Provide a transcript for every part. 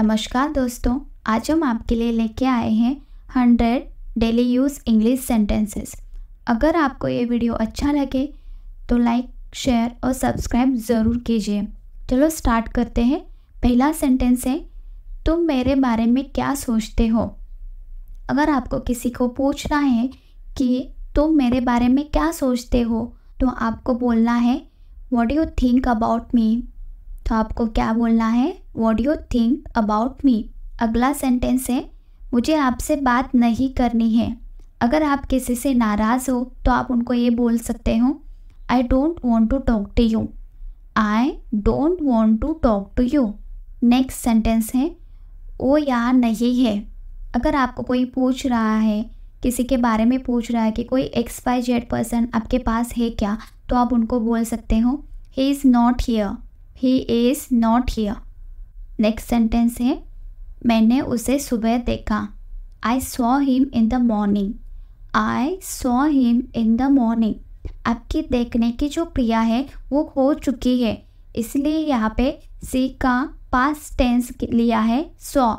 नमस्कार दोस्तों आज हम आपके लिए लेके आए हैं hundred daily use English sentences अगर आपको ये वीडियो अच्छा लगे तो लाइक शेयर और सब्सक्राइब ज़रूर कीजिए चलो स्टार्ट करते हैं पहला सेंटेंस है तुम मेरे बारे में क्या सोचते हो अगर आपको किसी को पूछना है कि तुम मेरे बारे में क्या सोचते हो तो आपको बोलना है what you think about me तो आपको क्या बोलना है what you think about me अगला सेंटेंस है मुझे आपसे बात नहीं करनी है अगर आप किसी से नाराज़ हो तो आप उनको ये बोल सकते हो I don't want to talk to you I don't want to talk to you next sentence है वो यार नहीं है अगर आपको कोई पूछ रहा है किसी के बारे में पूछ रहा है कि कोई एक्स वाई जेड पर्सन आपके पास है क्या तो आप उनको बोल सकते हो he is not here he is not here next sentence है मैंने उसे सुबह देखा I saw him in the morning I saw him in the morning आपकी देखने की जो क्रिया है वो हो चुकी है इसलिए यहाँ पे सी का पास टेंस लिया है सॉ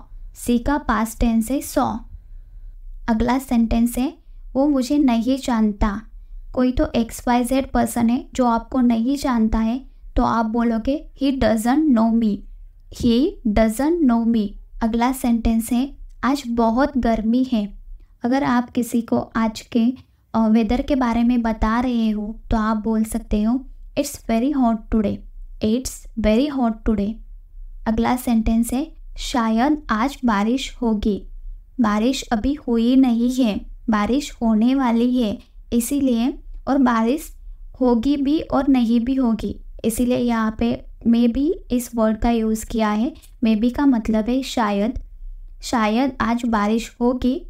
सी का पास टेंस है सॉ अगला सेंटेंस है वो मुझे नहीं जानता कोई तो एक्स वाई जेड पर्सन है जो आपको नहीं जानता है तो आप बोलोगे he doesn't know me he doesn't know me अगला सेंटेंस है आज बहुत गर्मी है अगर आप किसी को आज के वेदर के बारे में बता रहे हो तो आप बोल सकते हो it's very hot today it's very hot today अगला सेंटेंस है शायद आज बारिश होगी बारिश अभी हुई नहीं है बारिश होने वाली है इसीलिए और बारिश होगी भी और नहीं भी होगी इसीलिए यहाँ पे मे बी इस वर्ड का यूज़ किया है मे बी का मतलब है शायद शायद आज बारिश होगी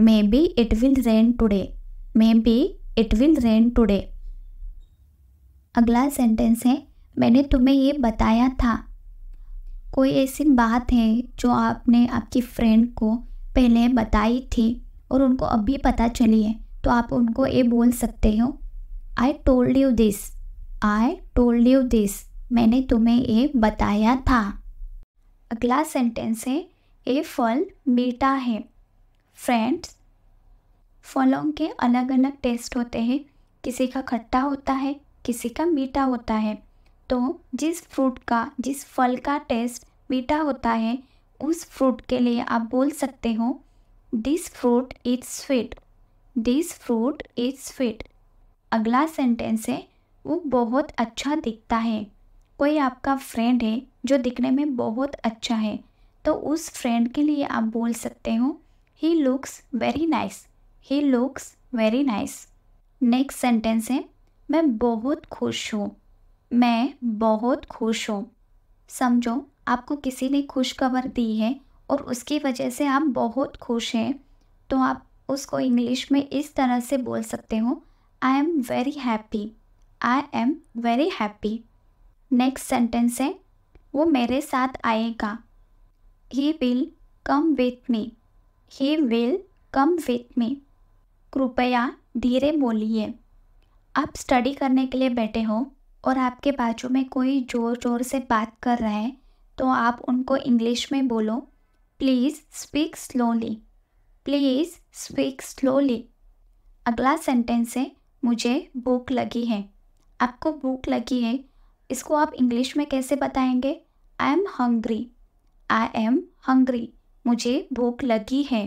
maybe it will rain today maybe it will rain today अगला सेंटेंस है मैंने तुम्हें ये बताया था कोई ऐसी बात है जो आपने आपकी फ्रेंड को पहले बताई थी और उनको अभी पता चली है तो आप उनको ये बोल सकते हो I told you this I told you this मैंने तुम्हें ये बताया था अगला सेंटेंस है ये फल मीठा है फ्रेंड्स फलों के अलग अलग टेस्ट होते हैं किसी का खट्टा होता है किसी का मीठा होता है तो जिस फ्रूट का जिस फल का टेस्ट मीठा होता है उस फ्रूट के लिए आप बोल सकते हो this fruit is sweet this fruit is sweet अगला सेंटेंस है वो बहुत अच्छा दिखता है कोई आपका फ्रेंड है जो दिखने में बहुत अच्छा है तो उस फ्रेंड के लिए आप बोल सकते हो he looks very nice he looks very nice next sentence है मैं बहुत खुश हूँ मैं बहुत खुश हूँ समझो आपको किसी ने खुशखबर दी है और उसकी वजह से आप बहुत खुश हैं तो आप उसको इंग्लिश में इस तरह से बोल सकते हो I am very happy I am very happy next sentence है वो मेरे साथ आएगा he will come with me he will come with me कृपया धीरे बोलिए आप स्टडी करने के लिए बैठे हो और आपके बाजू में कोई ज़ोर ज़ोर से बात कर रहा है तो आप उनको इंग्लिश में बोलो please speak slowly please speak slowly अगला सेंटेंस है मुझे भूख लगी है आपको भूख लगी है इसको आप इंग्लिश में कैसे बताएंगे I am hungry I am hungry मुझे भूख लगी है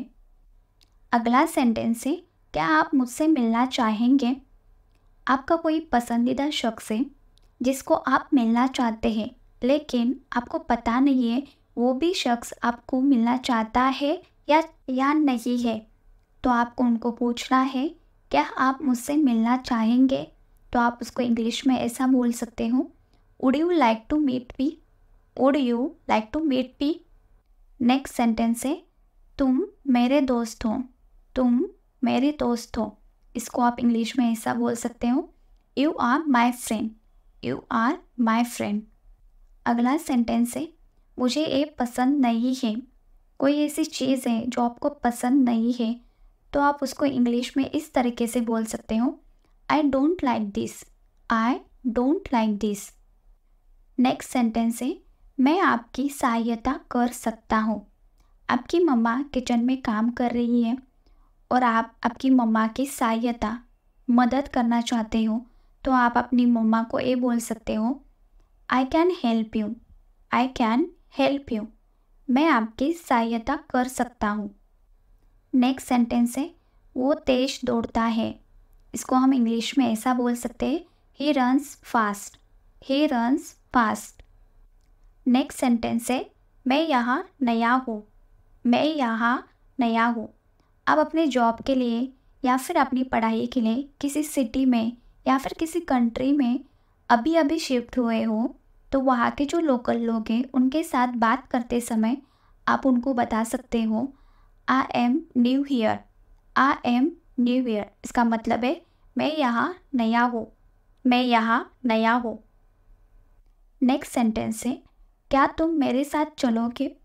अगला सेंटेंस है क्या आप मुझसे मिलना चाहेंगे आपका कोई पसंदीदा शख्स है जिसको आप मिलना चाहते हैं लेकिन आपको पता नहीं है वो भी शख्स आपको मिलना चाहता है या या नहीं है तो आपको उनको पूछना है क्या आप मुझसे मिलना चाहेंगे तो आप उसको इंग्लिश में ऐसा बोल सकते हो would you like to meet P would you like to meet P next sentence है तुम मेरे दोस्त हो तुम मेरे दोस्त हो इसको आप इंग्लिश में ऐसा बोल सकते हो you are my friend you are my friend अगला सेंटेंस है मुझे ये पसंद नहीं है कोई ऐसी चीज़ है जो आपको पसंद नहीं है तो आप उसको इंग्लिश में इस तरीके से बोल सकते हो I don't like this. I don't like this. Next sentence है मैं आपकी सहायता कर सकता हूँ आपकी मम्मा किचन में काम कर रही है और आप आपकी मम्मा की सहायता मदद करना चाहते हो तो आप अपनी मम्मा को ये बोल सकते हो I can help you I can help you मैं आपकी सहायता कर सकता हूँ नेक्स्ट सेंटेंस है वो तेज दौड़ता है इसको हम इंग्लिश में ऐसा बोल सकते हैं he runs fast he runs fast next sentence है मैं यहाँ नया हूँ मैं यहाँ नया हूँ आप अपने जॉब के लिए या फिर अपनी पढ़ाई के लिए किसी सिटी में या फिर किसी कंट्री में अभी अभी शिफ्ट हुए हो तो वहाँ के जो लोकल लोग हैं उनके साथ बात करते समय आप उनको बता सकते हो I am new here I am new year इसका मतलब है मैं यहाँ नया हूँ मैं यहाँ नया हूँ नेक्स्ट सेंटेंस है क्या तुम मेरे साथ चलोगे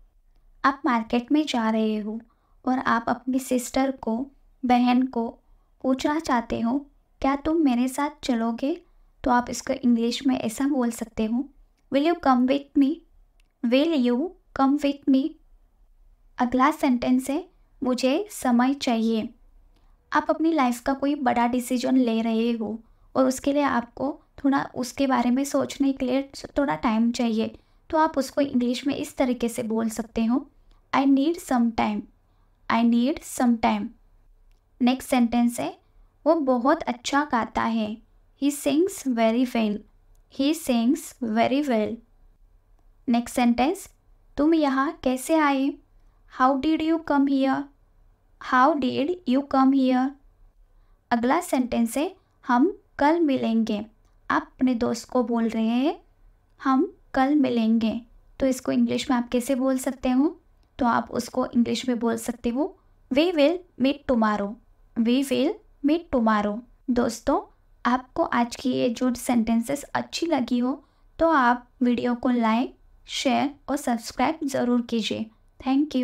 आप मार्केट में जा रहे हो और आप अपनी सिस्टर को बहन को पूछना चाहते हो क्या तुम मेरे साथ चलोगे तो आप इसको इंग्लिश में ऐसा बोल सकते हो will you come with me will you come with me अगला सेंटेंस है मुझे समय चाहिए आप अपनी लाइफ का कोई बड़ा डिसीजन ले रहे हो और उसके लिए आपको थोड़ा उसके बारे में सोचने के लिए थोड़ा टाइम चाहिए तो आप उसको इंग्लिश में इस तरीके से बोल सकते हो I need some time I need some time next sentence है वो बहुत अच्छा गाता है he sings very well he sings very well next sentence तुम यहाँ कैसे आए how did you come here how did you come here अगला सेंटेंस है हम कल मिलेंगे आप अपने दोस्त को बोल रहे हैं हम कल मिलेंगे तो इसको इंग्लिश में आप कैसे बोल सकते हो तो आप उसको इंग्लिश में बोल सकते हो we will meet tomorrow we will meet tomorrow दोस्तों आपको आज की ये जो सेंटेंसेस अच्छी लगी हो तो आप वीडियो को लाइक शेयर और सब्सक्राइब ज़रूर कीजिए थैंक यू